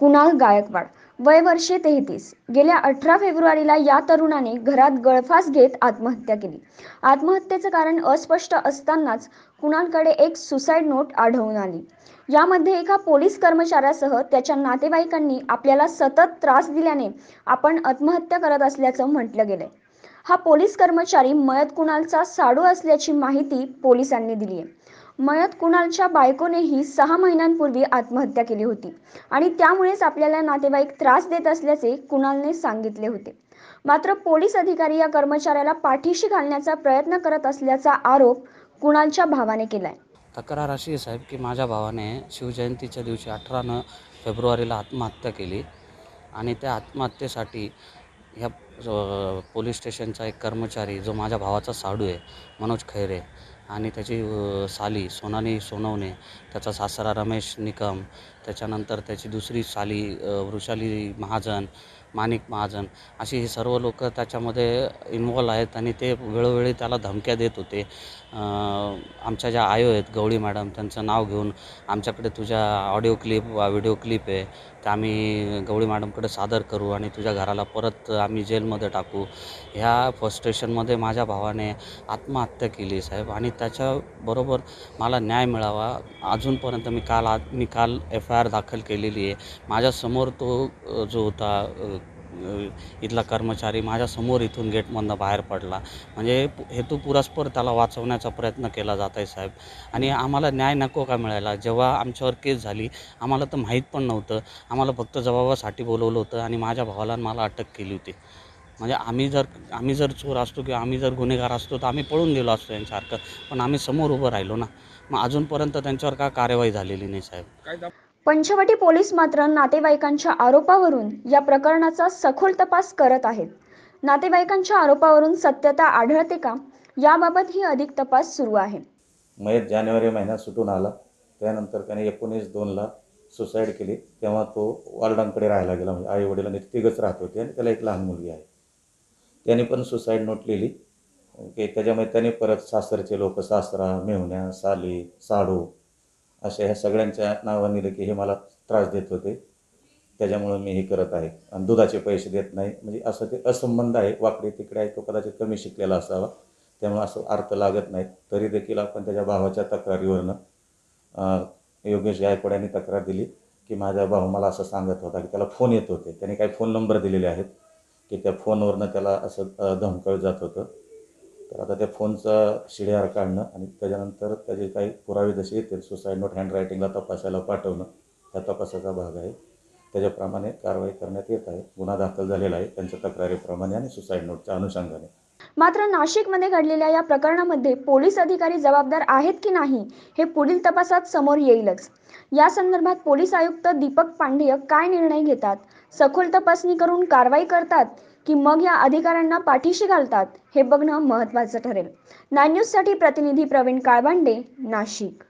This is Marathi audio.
कुणाल गायकवाड वय वर्षे तेहतीस गेल्या अठरा फेब्रुवारीला या तरुणाने घरात गळफास घेत आत्महत्या केली आत्महत्येचं कारण अस्पष्ट असतानाच कुणालकडे एक सुसाईड नोट आढळून आली यामध्ये एका पोलीस कर्मचाऱ्यासह त्याच्या नातेवाईकांनी आपल्याला सतत त्रास दिल्याने आपण आत्महत्या करत असल्याचं म्हटलं गेलंय हा पोलीस कर्मचारी मयत कुणालचा साडू असल्याची माहिती पोलिसांनी दिली आहे मयत कुणालच्या बायकोनेही सहा महिन्यांपूर्वी आत्महत्या केली होती आणि त्यामुळेच आपल्याला नातेवाईक त्रास देत असल्याचे कुणालने सांगितले होते मात्र पोलीस अधिकारी या कर्मचाऱ्याला पाठीशी घालण्याचा प्रयत्न करत असल्याचा आरोप कुणालच्या भावाने केलाय तक्रार अशी आहे साहेब की माझ्या भावाने शिवजयंतीच्या दिवशी अठरा फेब्रुवारीला आत्महत्या केली आणि त्या आत्महत्येसाठी ह्या पोलीस स्टेशनचा एक कर्मचारी जो माझ्या भावाचा साडू आहे मनोज खैरे आणि त्याची साली सोनाने सोनवणे त्याचा सासरा रमेश निकम त्याच्यानंतर त्याची दुसरी साली वृषाली महाजन माणिक महाजन अशी ही सर्व लोक त्याच्यामध्ये इन्वॉल्व आहेत आणि ते वेळोवेळी त्याला धमक्या देत होते आमच्या ज्या आयो आहेत गवळी मॅडम त्यांचं नाव घेऊन आमच्याकडे तुझ्या ऑडिओ क्लिप व्हिडिओ क्लिप आहे त्या आम्ही गवळी मॅडमकडे सादर करू आणि तुझ्या घराला परत आम्ही जेलमध्ये टाकू ह्या स्टेशनमध्ये माझ्या भावाने आत्महत्या केली साहेब आणि त्याच्याबरोबर मला न्याय मिळावा अजूनपर्यंत मी काल आज मी काल एफ आय आर दाखल केलेली आहे माझ्यासमोर तो जो होता इथला कर्मचारी माझ्यासमोर इथून गेटमधनं बाहेर पडला म्हणजे हेतू त्याला वाचवण्याचा प्रयत्न केला जात आहे साहेब आणि आम्हाला न्याय नको का मिळायला जेव्हा आमच्यावर केस झाली आम्हाला तर माहीत पण नव्हतं आम्हाला फक्त जबाबासाठी बोलवलं होतं आणि माझ्या भावाला मला अटक केली होती म्हणजे आम्ही जर आम्ही जर चोर असतो किंवा आम्ही जर गुन्हेगार असतो तर आम्ही पळून गेलो असतो यांच्यासारखं पण आम्ही समोर उभं राहिलो ना मग अजूनपर्यंत त्यांच्यावर काय कार्यवाही झालेली नाही साहेब पंचवटी पोलीस मात्र नातेवाईकांच्या आरोपावरून या प्रकरणाचा सखोल तपास करत आहेत नातेवाईकांच्या आरोपावरून सत्यता आढळते का याबाबत ही अधिक तपास सुरू आहे मयत जानेवारी महिन्यात सुटून आला त्यानंतर त्याने एकोणीस दोनला सुसाईड केली तेव्हा तो वार्डांकडे राहायला गेला म्हणजे आई वडिलांनी तिघच राहत होते आणि त्याला एक लहान मुलगी आहे त्याने पण सुसाईड नोट लिहिली ओके त्याच्यामुळे त्याने परत सासरचे लोक सासरा मेहुण्या साले साडू अशा ह्या सगळ्यांच्या नावाने लिहिलं हे मला त्रास देत होते त्याच्यामुळं मी हे करत आहे आणि दुधाचे पैसे देत नाही म्हणजे असं ते असंबंध आहे वाकडे तिकडे आहे तो कदाचित कमी शिकलेला असावा त्यामुळे असं अर्थ लागत नाही तरी देखील आपण त्याच्या भावाच्या तक्रारीवरनं योगेश गायकवाड्यांनी यांनी तक्रार दिली की माझा भाऊ मला असं सांगत होता की त्याला फोन येत होते त्याने काही फोन नंबर दिलेले आहेत की त्या फोनवरनं त्याला असं धमकावलं जात होतं तर आता त्या फोनचा सी आर काढणं आणि त्याच्यानंतर त्याचे काही पुरावे जसे येतील सुसाईड नोट रायटिंगला तपासायला पाठवणं हा तपासाचा भाग आहे त्याच्याप्रमाणे कारवाई करण्यात येत आहे गुन्हा दाखल झालेला आहे त्यांच्या तक्रारीप्रमाणे आणि सुसाईड नोटच्या अनुषंगाने मात्र नाशिकमध्ये घडलेल्या या प्रकरणामध्ये पोलीस अधिकारी जबाबदार आहेत की नाही हे पुढील तपासात समोर येईलच या संदर्भात पोलीस आयुक्त दीपक पांडेय काय निर्णय घेतात सखोल तपासणी करून कारवाई करतात की मग या अधिकाऱ्यांना पाठीशी घालतात हे बघणं महत्वाचं ठरेल नाईन साठी प्रतिनिधी प्रवीण काळबांडे नाशिक